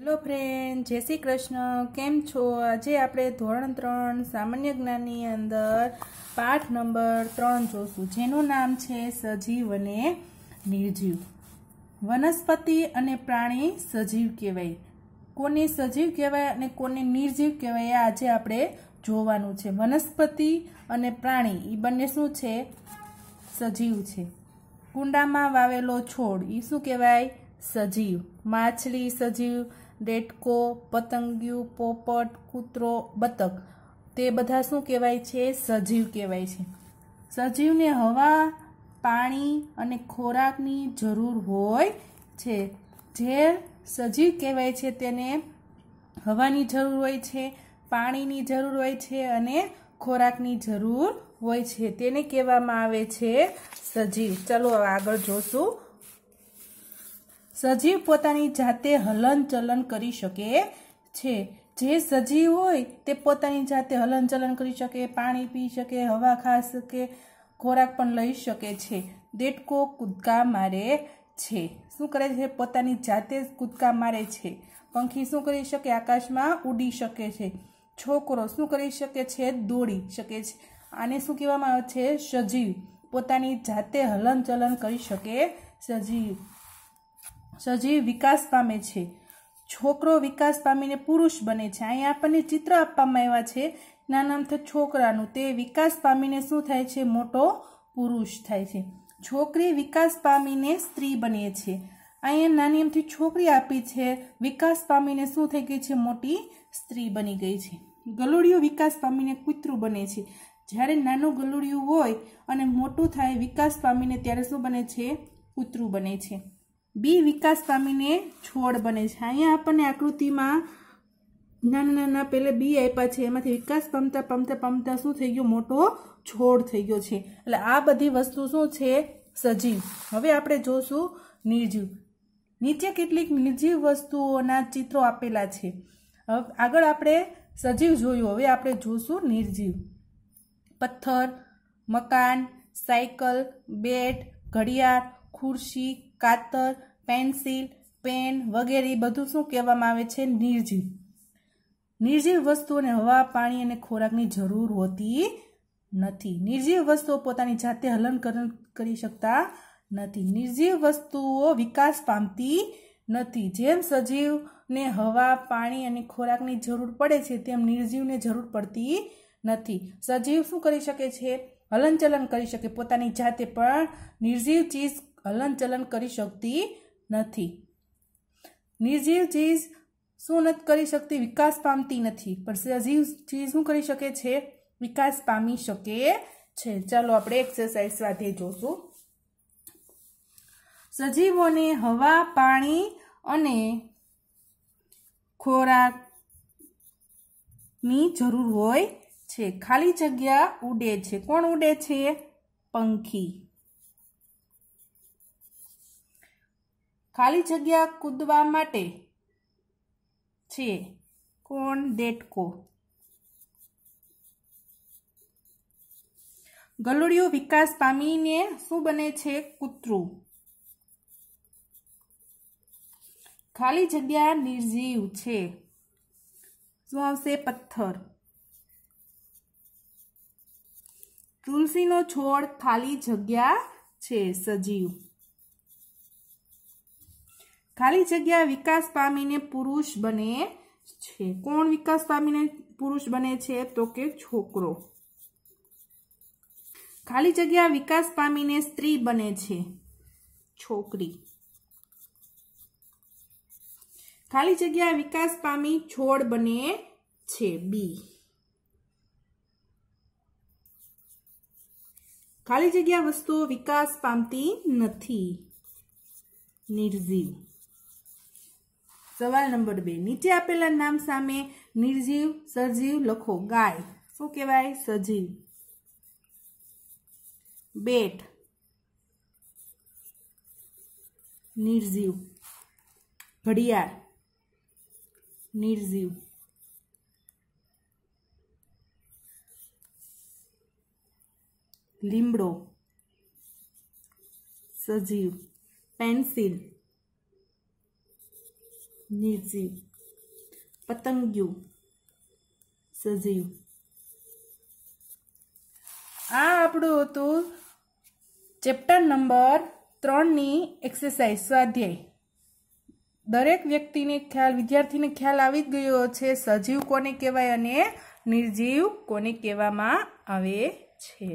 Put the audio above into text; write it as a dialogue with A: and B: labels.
A: hello friend જય શ્રી કૃષ્ણ કેમ છો આજે આપણે ધોરણ ત્રણ સામાન્ય જ્ઞાનની અંદર પાઠ નંબર ત્રણ જોશું જેનું નામ છે સજીવ અને નિર્જીવ વનસ્પતિ અને પ્રાણી સજીવ કહેવાય કોને સજીવ કહેવાય અને કોને નિર્જીવ કહેવાય આજે આપણે જોવાનું છે વનસ્પતિ અને પ્રાણી એ બંને શું છે સજીવ છે કુંડામાં વાવેલો છોડ એ શું કહેવાય સજીવ માછલી સજીવ દેડકો પતંગિયું પોપટ કૂતરો બતક તે બધા શું કહેવાય છે સજીવ કહેવાય છે સજીવને હવા પાણી અને ખોરાકની જરૂર હોય છે જે સજીવ કહેવાય છે તેને હવાની જરૂર હોય છે પાણીની જરૂર હોય છે અને ખોરાકની જરૂર હોય છે તેને કહેવામાં આવે છે સજીવ ચલો આગળ જોશું સજીવ પોતાની જાતે હલનચલન કરી શકે છે જે સજીવ હોય તે પોતાની જાતે હલનચલન કરી શકે પાણી પી શકે હવા ખાઈ શકે ખોરાક પણ લઈ શકે છે દેટકો કૂદકા મારે છે શું કરે છે પોતાની જાતે જ કૂદકા મારે છે પંખી શું કરી શકે આકાશમાં ઉડી શકે છે છોકરો શું કરી શકે છે દોડી શકે છે આને શું કહેવામાં આવે છે સજીવ પોતાની જાતે હલનચલન કરી શકે સજીવ સજીવ વિકાસ પામે છે છોકરો વિકાસ પામીને પુરુષ બને છે અહીંયા આપણને ચિત્ર આપવામાં આવ્યા છે નાનામથ છોકરાનું તે વિકાસ પામીને શું થાય છે મોટો પુરુષ થાય છે છોકરી વિકાસ પામીને સ્ત્રી બને છે અહીંયા નાની એમથી છોકરી આપી છે વિકાસ પામીને શું થઈ ગઈ છે મોટી સ્ત્રી બની ગઈ છે ગલુડિયું વિકાસ પામીને કૂતરું બને છે જ્યારે નાનું ગલુડિયું હોય અને મોટું થાય વિકાસ પામીને ત્યારે શું બને છે કૂતરું બને છે બી વિકાસ પામીને છોડ બને છે અહીંયા આપણને આકૃતિમાં નાના નાના પહેલાં બી આપ્યા છે એમાંથી વિકાસ પામતા પામતા પામતા શું થઈ ગયો મોટો છોડ થઈ ગયો છે એટલે આ બધી વસ્તુ શું છે સજીવ હવે આપણે જોશું નિર્જીવ નીચે કેટલીક નિર્જીવ વસ્તુઓના ચિત્રો આપેલા છે આગળ આપણે સજીવ જોયું હવે આપણે જોશું નિર્જીવ પથ્થર મકાન સાયકલ બેટ ઘડિયાળ ખુરશી કાતર પેન્સિલ પેન વગેરે બધું શું કહેવામાં આવે છે નિર્જીવ નિર્જીવ વસ્તુઓને હવા પાણી અને ખોરાકની જરૂર હોતી નથી નિર્જીવ વસ્તુઓ પોતાની જાતે હલનકલન કરી શકતા નથી નિર્જીવ વસ્તુઓ વિકાસ પામતી નથી જેમ સજીવને હવા પાણી અને ખોરાકની જરૂર પડે છે તેમ નિર્જીવને જરૂર પડતી નથી સજીવ શું કરી શકે છે હલનચલન કરી શકે પોતાની જાતે પણ નિર્જીવ ચીજ હલનચલન કરી શકતી નથી નિર્જીવ ચીજ શું નથી કરી શકતી વિકાસ પામતી નથી પણ સજીવ ચીજ શું કરી શકે છે વિકાસ પામી શકે છે ચાલો આપણે એક્સરસાઇઝ સાથે જોશું સજીવોને હવા પાણી અને ખોરાકની જરૂર હોય છે ખાલી જગ્યા ઉડે છે કોણ ઉડે છે પંખી ખાલી જગ્યા કૂદવા માટે છે કોણ દેટકો ગલુડિયું વિકાસ પામીને શું બને છે કૂતરું ખાલી જગ્યા નિર્જીવ છે શું આવશે પથ્થર તુલસીનો છોડ ખાલી જગ્યા છે સજીવ ખાલી જગ્યા વિકાસ પામીને પુરુષ બને છે કોણ વિકાસ પામીને પુરુષ બને છે તો કે છોકરો ખાલી જગ્યા વિકાસ પામીને સ્ત્રી બને છે છોકરી ખાલી જગ્યા વિકાસ પામી છોડ બને છે બી ખાલી જગ્યા વસ્તુઓ વિકાસ પામતી નથી નિર્જીવ સવાલ નંબર બે નીચે આપેલા નામ સામે નિર્જીવ સજીવ લખો ગાય શું કહેવાય સજીવ બેટ નિર્જીવ ઘડિયાળ નિર્જીવ લીમડો સજીવ પેન્સિલ નિર્જીવ પતંગિયું સજીવ આ આપણું હતું ચેપ્ટર નંબર ત્રણની એક્સરસાઇઝ સ્વાધ્યાય દરેક વ્યક્તિને ખ્યાલ વિદ્યાર્થીને ખ્યાલ આવી ગયો છે સજીવ કોને કહેવાય અને નિર્જીવ કોને કહેવામાં આવે છે